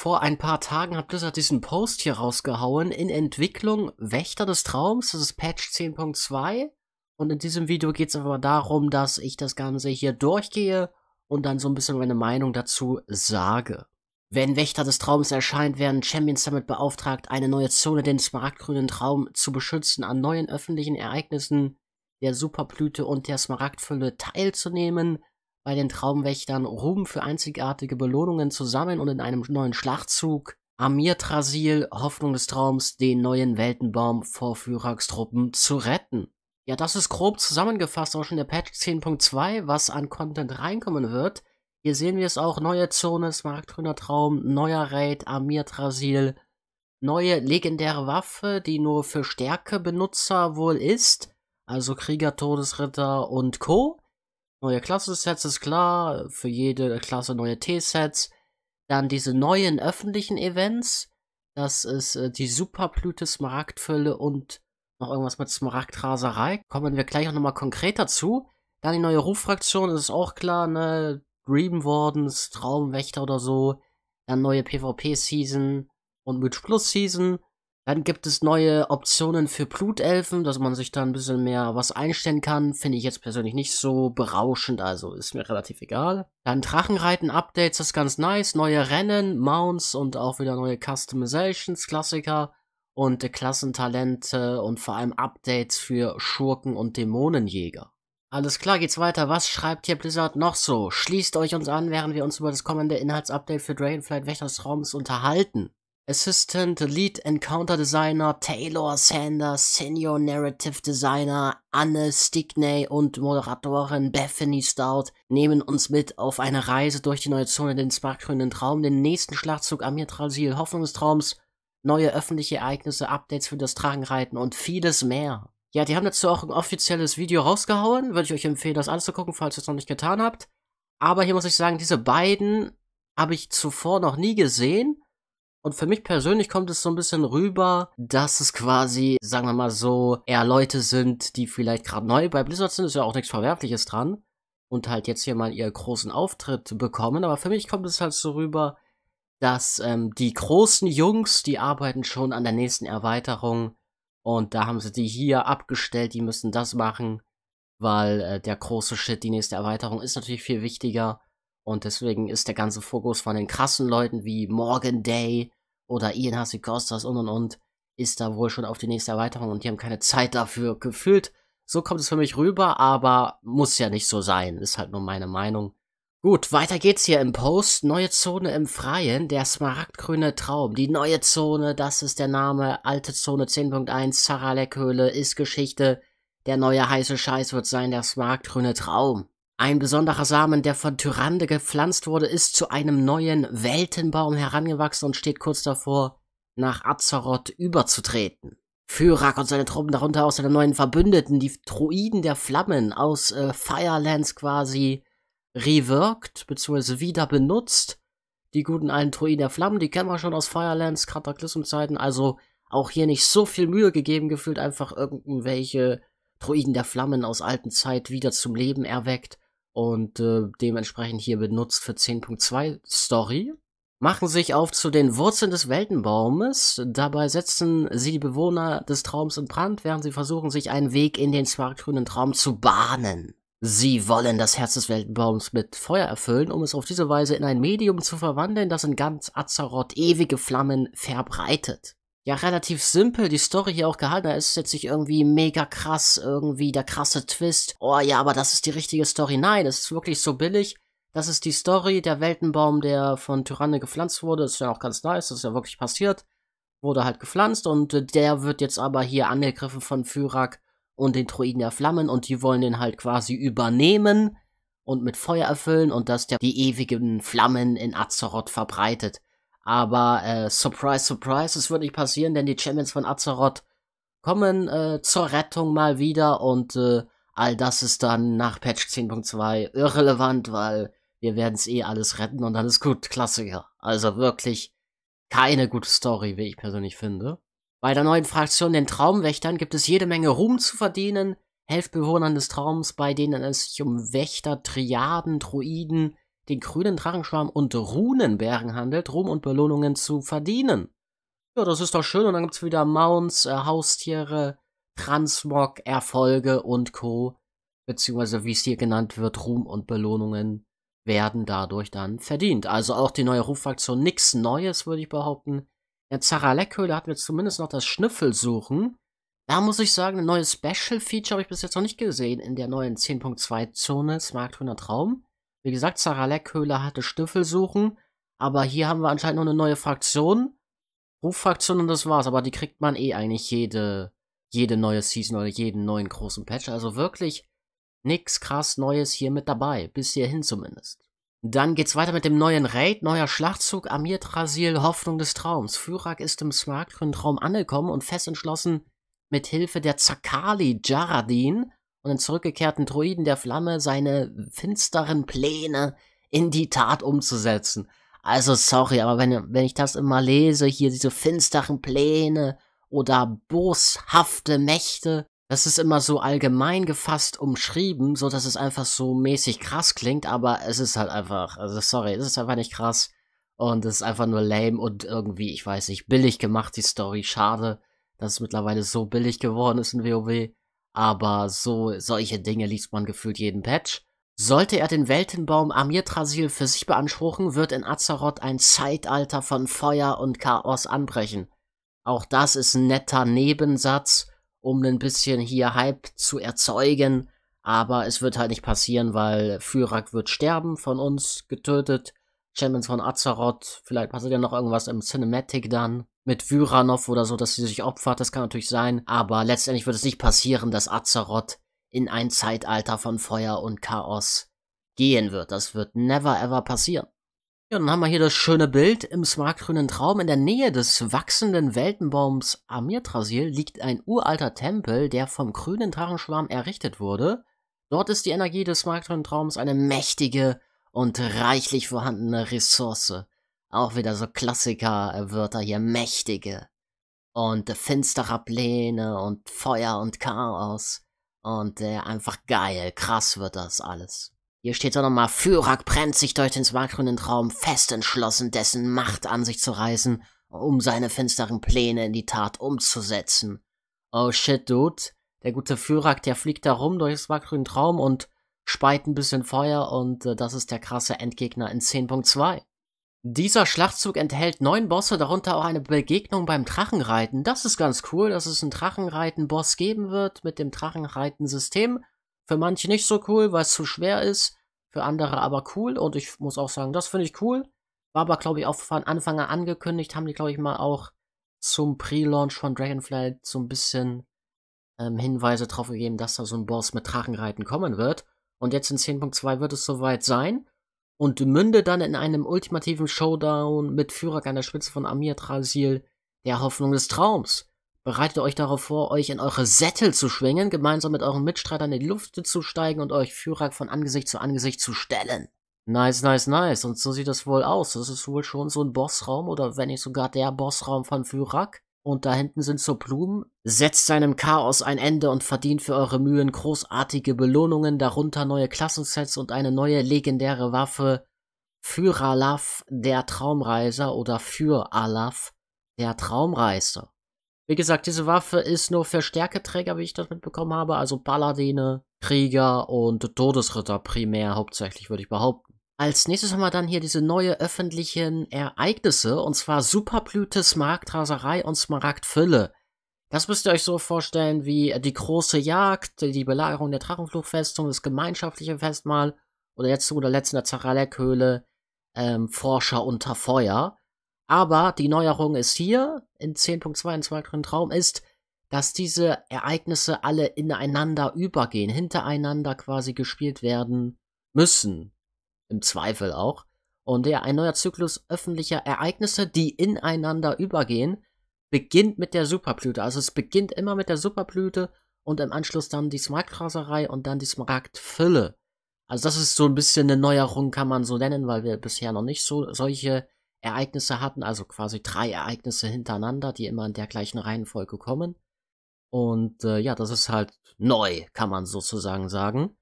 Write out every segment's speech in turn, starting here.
Vor ein paar Tagen hat Blizzard diesen Post hier rausgehauen. In Entwicklung Wächter des Traums. Das ist Patch 10.2. Und in diesem Video geht es aber darum, dass ich das Ganze hier durchgehe und dann so ein bisschen meine Meinung dazu sage. Wenn Wächter des Traums erscheint, werden Champions damit beauftragt, eine neue Zone, den smaragdgrünen Traum, zu beschützen, an neuen öffentlichen Ereignissen der Superblüte und der Smaragdfülle teilzunehmen, bei den Traumwächtern, Ruhm für einzigartige Belohnungen zusammen und in einem neuen Schlachtzug, Amir Trasil, Hoffnung des Traums, den neuen Weltenbaum vor Führerstruppen zu retten. Ja, das ist grob zusammengefasst auch schon der Patch 10.2, was an Content reinkommen wird. Hier sehen wir es auch, neue Zone, Smaragdgrüner Traum, neuer Raid, Amir Trasil, neue legendäre Waffe, die nur für Stärke-Benutzer wohl ist, also Krieger, Todesritter und Co neue Klassensets ist klar, für jede Klasse neue T-Sets. Dann diese neuen öffentlichen Events. Das ist äh, die Superblüte Smaragdfülle und noch irgendwas mit Smaragdraserei. Kommen wir gleich auch nochmal konkret dazu. Dann die neue Ruffraktion, das ist auch klar, ne? Dream Wardens, Traumwächter oder so. Dann neue PvP-Season und Mythic Plus Season. Dann gibt es neue Optionen für Blutelfen, dass man sich da ein bisschen mehr was einstellen kann. Finde ich jetzt persönlich nicht so berauschend, also ist mir relativ egal. Dann Drachenreiten-Updates, das ist ganz nice. Neue Rennen, Mounts und auch wieder neue Customizations, Klassiker. Und Klassentalente und vor allem Updates für Schurken und Dämonenjäger. Alles klar, geht's weiter. Was schreibt hier Blizzard noch so? Schließt euch uns an, während wir uns über das kommende Inhaltsupdate für Dragonflight Wächter des Raums unterhalten. Assistant Lead Encounter Designer Taylor Sanders, Senior Narrative Designer Anne Stickney und Moderatorin Bethany Stout nehmen uns mit auf eine Reise durch die neue Zone, den sparkgrünen Traum, den nächsten Schlachtzug am Trasil Hoffnungstraums, neue öffentliche Ereignisse, Updates für das Tragenreiten und vieles mehr. Ja, die haben dazu auch ein offizielles Video rausgehauen, würde ich euch empfehlen, das anzugucken, falls ihr es noch nicht getan habt. Aber hier muss ich sagen, diese beiden habe ich zuvor noch nie gesehen und für mich persönlich kommt es so ein bisschen rüber, dass es quasi, sagen wir mal so, eher Leute sind, die vielleicht gerade neu bei Blizzard sind, ist ja auch nichts Verwerfliches dran. Und halt jetzt hier mal ihren großen Auftritt bekommen. Aber für mich kommt es halt so rüber, dass ähm, die großen Jungs, die arbeiten schon an der nächsten Erweiterung. Und da haben sie die hier abgestellt, die müssen das machen. Weil äh, der große Shit, die nächste Erweiterung ist natürlich viel wichtiger. Und deswegen ist der ganze Fokus von den krassen Leuten wie Morgan Day oder Ian Hassi Costas und und und ist da wohl schon auf die nächste Erweiterung und die haben keine Zeit dafür gefühlt. So kommt es für mich rüber, aber muss ja nicht so sein. Ist halt nur meine Meinung. Gut, weiter geht's hier im Post. Neue Zone im Freien, der smaragdgrüne Traum. Die neue Zone, das ist der Name. Alte Zone 10.1, Saralek-Höhle ist Geschichte. Der neue heiße Scheiß wird sein, der smaragdgrüne Traum. Ein besonderer Samen, der von Tyrande gepflanzt wurde, ist zu einem neuen Weltenbaum herangewachsen und steht kurz davor, nach Azeroth überzutreten. Fyrak und seine Truppen, darunter auch seine neuen Verbündeten, die Druiden der Flammen aus äh, Firelands quasi reworked, beziehungsweise wieder benutzt. Die guten alten Druiden der Flammen, die kennen wir schon aus Firelands, Kataklysm-Zeiten, also auch hier nicht so viel Mühe gegeben, gefühlt einfach irgendwelche Druiden der Flammen aus alten Zeit wieder zum Leben erweckt und äh, dementsprechend hier benutzt für 10.2 Story, machen sich auf zu den Wurzeln des Weltenbaumes. Dabei setzen sie die Bewohner des Traums in Brand, während sie versuchen, sich einen Weg in den smaragdgrünen Traum zu bahnen. Sie wollen das Herz des Weltenbaums mit Feuer erfüllen, um es auf diese Weise in ein Medium zu verwandeln, das in ganz Azeroth ewige Flammen verbreitet ja relativ simpel die Story hier auch gehalten. Da ist jetzt nicht irgendwie mega krass, irgendwie der krasse Twist. Oh ja, aber das ist die richtige Story. Nein, das ist wirklich so billig. Das ist die Story, der Weltenbaum, der von Tyranne gepflanzt wurde. Das ist ja auch ganz nice, das ist ja wirklich passiert. Wurde halt gepflanzt und äh, der wird jetzt aber hier angegriffen von Fyrak und den Druiden der Flammen und die wollen den halt quasi übernehmen und mit Feuer erfüllen und dass der die ewigen Flammen in Azeroth verbreitet. Aber äh, Surprise, Surprise, es wird nicht passieren, denn die Champions von Azeroth kommen äh, zur Rettung mal wieder und äh, all das ist dann nach Patch 10.2 irrelevant, weil wir werden es eh alles retten und alles gut, Klassiker. Also wirklich keine gute Story, wie ich persönlich finde. Bei der neuen Fraktion, den Traumwächtern, gibt es jede Menge Ruhm zu verdienen. Helft Bewohnern des Traums, bei denen es sich um Wächter, Triaden, Druiden, den grünen Drachenschwarm und Runenbergen handelt, Ruhm und Belohnungen zu verdienen. Ja, das ist doch schön. Und dann gibt es wieder Mounts, äh, Haustiere, Transmog, Erfolge und Co. Beziehungsweise, wie es hier genannt wird, Ruhm und Belohnungen werden dadurch dann verdient. Also auch die neue Ruffraktion, nichts Neues, würde ich behaupten. In der Zaralek-Höhle hatten wir zumindest noch das Schnüffelsuchen. Da muss ich sagen, ein neues Special-Feature habe ich bis jetzt noch nicht gesehen in der neuen 10.2-Zone Smart 100 Raum. Wie gesagt, Sarah Leckhöhler hatte Stiefel suchen, aber hier haben wir anscheinend noch eine neue Fraktion. Ruffraktion und das war's, aber die kriegt man eh eigentlich jede, jede neue Season oder jeden neuen großen Patch. Also wirklich nichts krass Neues hier mit dabei, bis hierhin zumindest. Dann geht's weiter mit dem neuen Raid, neuer Schlachtzug, Amir Trasil, Hoffnung des Traums. Fyrak ist im smartgrünen Traum angekommen und fest entschlossen, mit Hilfe der Zakali Jaradin und den zurückgekehrten Druiden der Flamme seine finsteren Pläne in die Tat umzusetzen. Also sorry, aber wenn, wenn ich das immer lese, hier diese finsteren Pläne oder boshafte Mächte, das ist immer so allgemein gefasst umschrieben, so dass es einfach so mäßig krass klingt, aber es ist halt einfach, also sorry, es ist einfach nicht krass und es ist einfach nur lame und irgendwie, ich weiß nicht, billig gemacht die Story. Schade, dass es mittlerweile so billig geworden ist in WoW aber so solche Dinge liest man gefühlt jeden Patch. Sollte er den Weltenbaum Amirtrasil für sich beanspruchen, wird in Azeroth ein Zeitalter von Feuer und Chaos anbrechen. Auch das ist ein netter Nebensatz, um ein bisschen hier Hype zu erzeugen, aber es wird halt nicht passieren, weil Fyrak wird sterben, von uns getötet, Champions von Azeroth, vielleicht passiert ja noch irgendwas im Cinematic dann mit Vyranov oder so, dass sie sich opfert, das kann natürlich sein, aber letztendlich wird es nicht passieren, dass Azeroth in ein Zeitalter von Feuer und Chaos gehen wird. Das wird never ever passieren. Ja, dann haben wir hier das schöne Bild im smartgrünen Traum. In der Nähe des wachsenden Weltenbaums Amirtrasil liegt ein uralter Tempel, der vom grünen Drachenschwarm errichtet wurde. Dort ist die Energie des smartgrünen Traums eine mächtige und reichlich vorhandene Ressource. Auch wieder so klassiker Klassikerwörter hier, mächtige. Und äh, finstere Pläne und Feuer und Chaos. Und äh, einfach geil, krass wird das alles. Hier steht auch nochmal, Führer brennt sich durch den smaragdgrünen Traum, fest entschlossen, dessen Macht an sich zu reißen, um seine finsteren Pläne in die Tat umzusetzen. Oh shit, dude. Der gute Führer, der fliegt da rum durch den smaragdgrünen Traum und speit ein bisschen Feuer und äh, das ist der krasse Endgegner in 10.2. Dieser Schlachtzug enthält neun Bosse, darunter auch eine Begegnung beim Drachenreiten. Das ist ganz cool, dass es einen Drachenreiten-Boss geben wird mit dem Drachenreiten-System. Für manche nicht so cool, weil es zu schwer ist, für andere aber cool. Und ich muss auch sagen, das finde ich cool. War aber, glaube ich, auch von Anfang an angekündigt, haben die, glaube ich, mal auch zum Pre-Launch von Dragonflight so ein bisschen ähm, Hinweise drauf gegeben, dass da so ein Boss mit Drachenreiten kommen wird. Und jetzt in 10.2 wird es soweit sein und mündet dann in einem ultimativen Showdown mit Führer an der Spitze von Amir Trasil, der Hoffnung des Traums. Bereitet euch darauf vor, euch in eure Sättel zu schwingen, gemeinsam mit euren Mitstreitern in die Luft zu steigen und euch Führer von Angesicht zu Angesicht zu stellen. Nice, nice, nice. Und so sieht das wohl aus. Das ist wohl schon so ein Bossraum oder wenn nicht sogar der Bossraum von Fyrak und da hinten sind so Blumen. Setzt seinem Chaos ein Ende und verdient für eure Mühen großartige Belohnungen, darunter neue Klassensets und eine neue legendäre Waffe. Für Alaf, der Traumreiser, oder für Alaf, der Traumreiser. Wie gesagt, diese Waffe ist nur für Stärketräger, wie ich das mitbekommen habe, also Paladine, Krieger und Todesritter primär, hauptsächlich würde ich behaupten. Als nächstes haben wir dann hier diese neue öffentlichen Ereignisse, und zwar Superblüte, Smaragdraserei und Smaragdfülle. Das müsst ihr euch so vorstellen wie die große Jagd, die Belagerung der Drachenfluchfestung, das gemeinschaftliche Festmahl oder jetzt zu guter Letzt in der Zaralek-Höhle ähm, Forscher unter Feuer. Aber die Neuerung ist hier, in 10.2 im zweiten Traum, ist, dass diese Ereignisse alle ineinander übergehen, hintereinander quasi gespielt werden müssen im Zweifel auch. Und ja, ein neuer Zyklus öffentlicher Ereignisse, die ineinander übergehen, beginnt mit der Superblüte. Also es beginnt immer mit der Superblüte und im Anschluss dann die Smaragdraserei und dann die Smaragdfülle. Also das ist so ein bisschen eine Neuerung, kann man so nennen, weil wir bisher noch nicht so solche Ereignisse hatten, also quasi drei Ereignisse hintereinander, die immer in der gleichen Reihenfolge kommen. Und äh, ja, das ist halt neu, kann man sozusagen sagen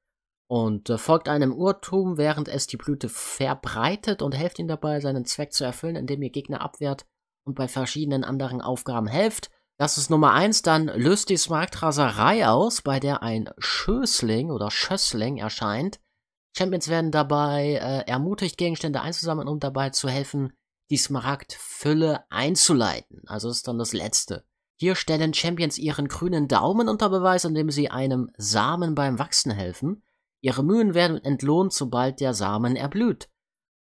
und äh, folgt einem Urtum, während es die Blüte verbreitet und helft ihm dabei, seinen Zweck zu erfüllen, indem ihr Gegner abwehrt und bei verschiedenen anderen Aufgaben helft. Das ist Nummer eins. Dann löst die Smaragdraserei aus, bei der ein Schößling oder Schössling erscheint. Champions werden dabei äh, ermutigt, Gegenstände einzusammeln, um dabei zu helfen, die Smaragdfülle einzuleiten. Also ist dann das Letzte. Hier stellen Champions ihren grünen Daumen unter Beweis, indem sie einem Samen beim Wachsen helfen. Ihre Mühen werden entlohnt, sobald der Samen erblüht.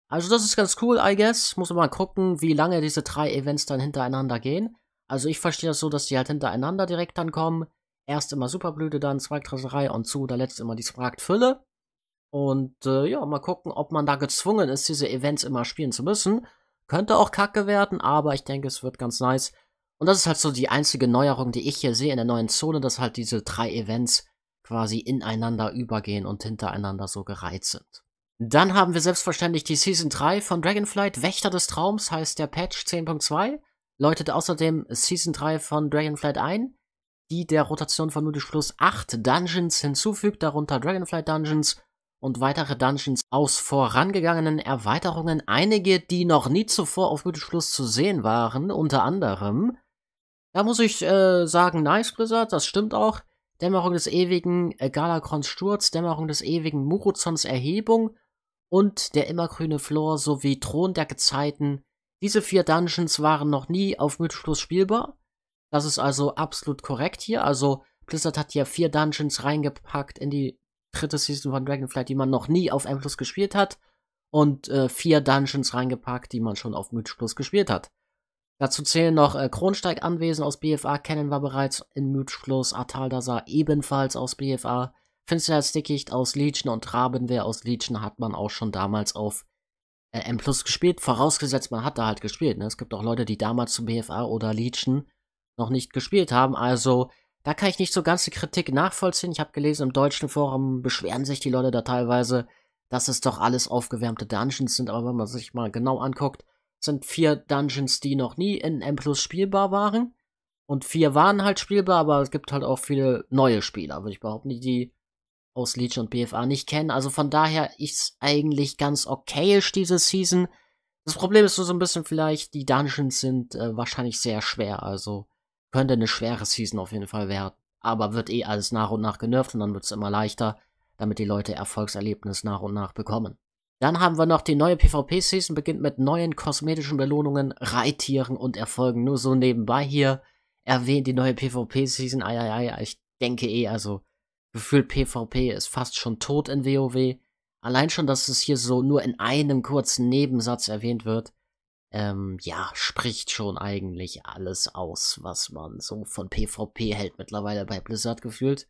Also das ist ganz cool, I guess. Muss man mal gucken, wie lange diese drei Events dann hintereinander gehen. Also ich verstehe das so, dass die halt hintereinander direkt dann kommen. Erst immer Superblüte, dann Zweigtraserei und zu der letzten immer die Smaragdfülle. Und äh, ja, mal gucken, ob man da gezwungen ist, diese Events immer spielen zu müssen. Könnte auch kacke werden, aber ich denke, es wird ganz nice. Und das ist halt so die einzige Neuerung, die ich hier sehe in der neuen Zone, dass halt diese drei Events quasi ineinander übergehen und hintereinander so gereiht sind. Dann haben wir selbstverständlich die Season 3 von Dragonflight. Wächter des Traums heißt der Patch 10.2. Läutet außerdem Season 3 von Dragonflight ein, die der Rotation von Nudisch Plus 8 Dungeons hinzufügt, darunter Dragonflight Dungeons und weitere Dungeons aus vorangegangenen Erweiterungen. Einige, die noch nie zuvor auf Nudisch Plus zu sehen waren, unter anderem. Da muss ich äh, sagen, nice Blizzard, das stimmt auch. Dämmerung des ewigen äh, Galakrons Sturz, Dämmerung des ewigen Muruzons Erhebung und der immergrüne Flor sowie Thron der Gezeiten. Diese vier Dungeons waren noch nie auf Mythos spielbar. Das ist also absolut korrekt hier. Also Blizzard hat hier vier Dungeons reingepackt in die dritte Season von Dragonflight, die man noch nie auf M gespielt hat. Und äh, vier Dungeons reingepackt, die man schon auf Mythos gespielt hat. Dazu zählen noch äh, Kronsteig Anwesen aus BFA, Kennen wir bereits in Mütschfluss, Ataldasar ebenfalls aus BFA, Finsterhals Dickicht aus Legion und Rabenwehr aus Legion hat man auch schon damals auf äh, M Plus gespielt, vorausgesetzt man hat da halt gespielt. Ne? Es gibt auch Leute, die damals zu BFA oder Legion noch nicht gespielt haben, also da kann ich nicht so ganz die Kritik nachvollziehen. Ich habe gelesen, im deutschen Forum beschweren sich die Leute da teilweise, dass es doch alles aufgewärmte Dungeons sind, aber wenn man sich mal genau anguckt, sind vier Dungeons, die noch nie in M Plus spielbar waren. Und vier waren halt spielbar, aber es gibt halt auch viele neue Spieler, würde ich behaupten, die aus Leech und BFA nicht kennen. Also von daher ist eigentlich ganz okayisch diese Season. Das Problem ist so, so ein bisschen vielleicht, die Dungeons sind äh, wahrscheinlich sehr schwer, also könnte eine schwere Season auf jeden Fall werden. Aber wird eh alles nach und nach genervt und dann wird es immer leichter, damit die Leute Erfolgserlebnis nach und nach bekommen. Dann haben wir noch die neue PvP-Season, beginnt mit neuen kosmetischen Belohnungen, Reittieren und Erfolgen. Nur so nebenbei hier erwähnt die neue PvP-Season. Eieiei, ich denke eh, also gefühlt PvP ist fast schon tot in WoW. Allein schon, dass es hier so nur in einem kurzen Nebensatz erwähnt wird, ähm, ja, spricht schon eigentlich alles aus, was man so von PvP hält mittlerweile bei Blizzard gefühlt.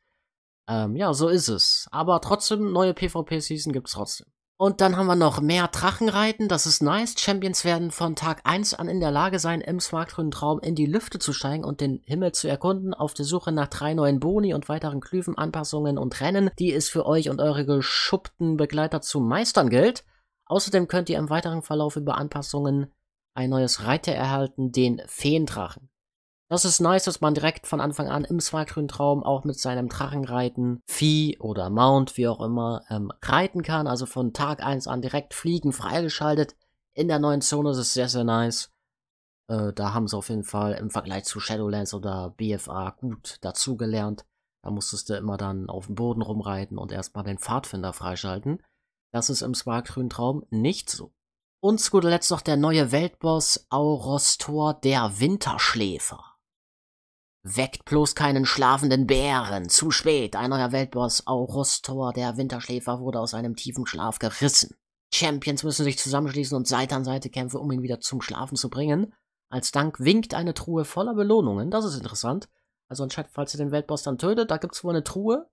Ähm, ja, so ist es. Aber trotzdem, neue PvP-Season gibt's trotzdem. Und dann haben wir noch mehr Drachenreiten, das ist nice. Champions werden von Tag 1 an in der Lage sein, im smartgrünen Traum in die Lüfte zu steigen und den Himmel zu erkunden, auf der Suche nach drei neuen Boni und weiteren Klüven, Anpassungen und Rennen, die es für euch und eure geschuppten Begleiter zu meistern gilt. Außerdem könnt ihr im weiteren Verlauf über Anpassungen ein neues Reiter erhalten, den Feendrachen. Das ist nice, dass man direkt von Anfang an im Smartgrün-Traum auch mit seinem Drachenreiten, Vieh oder Mount, wie auch immer, ähm, reiten kann. Also von Tag 1 an direkt fliegen, freigeschaltet. In der neuen Zone ist es sehr, sehr nice. Äh, da haben sie auf jeden Fall im Vergleich zu Shadowlands oder BFA gut dazugelernt. Da musstest du immer dann auf dem Boden rumreiten und erstmal den Pfadfinder freischalten. Das ist im Smartgrün-Traum nicht so. Und zu guter Letzt noch der neue Weltboss Aurostor, der Winterschläfer. Weckt bloß keinen schlafenden Bären. Zu spät. Ein neuer Weltboss, Aurostor, der Winterschläfer, wurde aus einem tiefen Schlaf gerissen. Champions müssen sich zusammenschließen und Seite an Seite kämpfen, um ihn wieder zum Schlafen zu bringen. Als Dank winkt eine Truhe voller Belohnungen. Das ist interessant. Also anscheinend, falls ihr den Weltboss dann tötet, da gibt's wohl eine Truhe,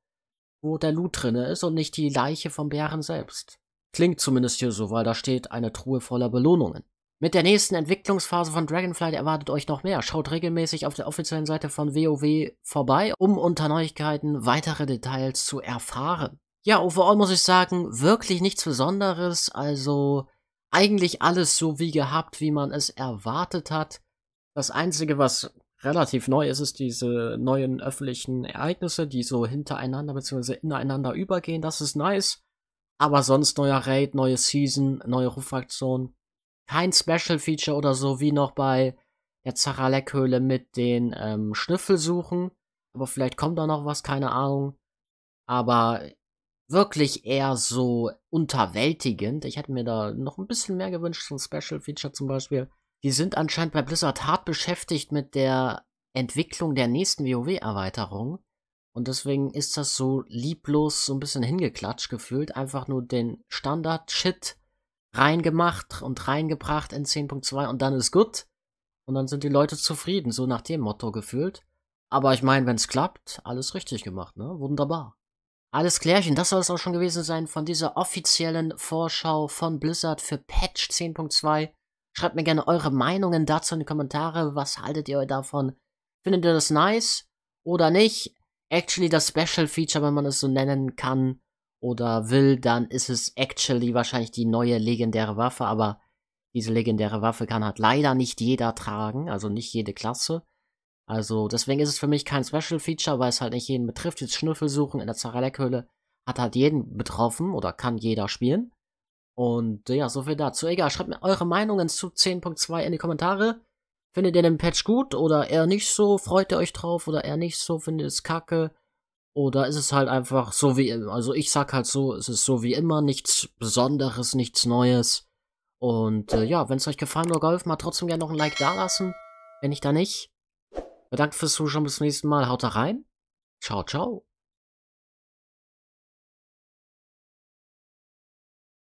wo der Loot drinne ist und nicht die Leiche vom Bären selbst. Klingt zumindest hier so, weil da steht eine Truhe voller Belohnungen. Mit der nächsten Entwicklungsphase von Dragonflight erwartet euch noch mehr. Schaut regelmäßig auf der offiziellen Seite von WoW vorbei, um unter Neuigkeiten weitere Details zu erfahren. Ja, overall muss ich sagen, wirklich nichts Besonderes, also eigentlich alles so wie gehabt, wie man es erwartet hat. Das Einzige, was relativ neu ist, ist diese neuen öffentlichen Ereignisse, die so hintereinander bzw. ineinander übergehen. Das ist nice. Aber sonst neuer Raid, neue Season, neue Rufaktion kein Special Feature oder so, wie noch bei der Zaralek-Höhle mit den ähm, Schnüffelsuchen. Aber vielleicht kommt da noch was, keine Ahnung. Aber wirklich eher so unterwältigend. Ich hätte mir da noch ein bisschen mehr gewünscht, so ein Special Feature zum Beispiel. Die sind anscheinend bei Blizzard hart beschäftigt mit der Entwicklung der nächsten WoW-Erweiterung. Und deswegen ist das so lieblos so ein bisschen hingeklatscht gefühlt. Einfach nur den Standard-Shit reingemacht und reingebracht in 10.2 und dann ist gut. Und dann sind die Leute zufrieden, so nach dem Motto gefühlt. Aber ich meine, wenn es klappt, alles richtig gemacht, ne? Wunderbar. Alles klärchen, das soll es auch schon gewesen sein von dieser offiziellen Vorschau von Blizzard für Patch 10.2. Schreibt mir gerne eure Meinungen dazu in die Kommentare. Was haltet ihr euch davon? Findet ihr das nice oder nicht? Actually, das Special Feature, wenn man es so nennen kann, oder will, dann ist es actually wahrscheinlich die neue legendäre Waffe, aber diese legendäre Waffe kann halt leider nicht jeder tragen, also nicht jede Klasse. Also deswegen ist es für mich kein Special Feature, weil es halt nicht jeden betrifft. Jetzt Schnüffelsuchen in der Zaralek-Höhle hat halt jeden betroffen oder kann jeder spielen. Und ja, so viel dazu. Egal, schreibt mir eure Meinungen zu 10.2 in die Kommentare. Findet ihr den Patch gut oder eher nicht so? Freut ihr euch drauf oder eher nicht so? Findet ihr es kacke? Oder ist es halt einfach so wie immer? Also ich sag halt so, es ist so wie immer, nichts Besonderes, nichts Neues. Und äh, ja, wenn es euch gefallen hat, geholfen hat, trotzdem gerne noch ein Like dalassen. Wenn ich da nicht. Danke fürs Zuschauen, bis zum nächsten Mal. Haut da rein. Ciao, ciao.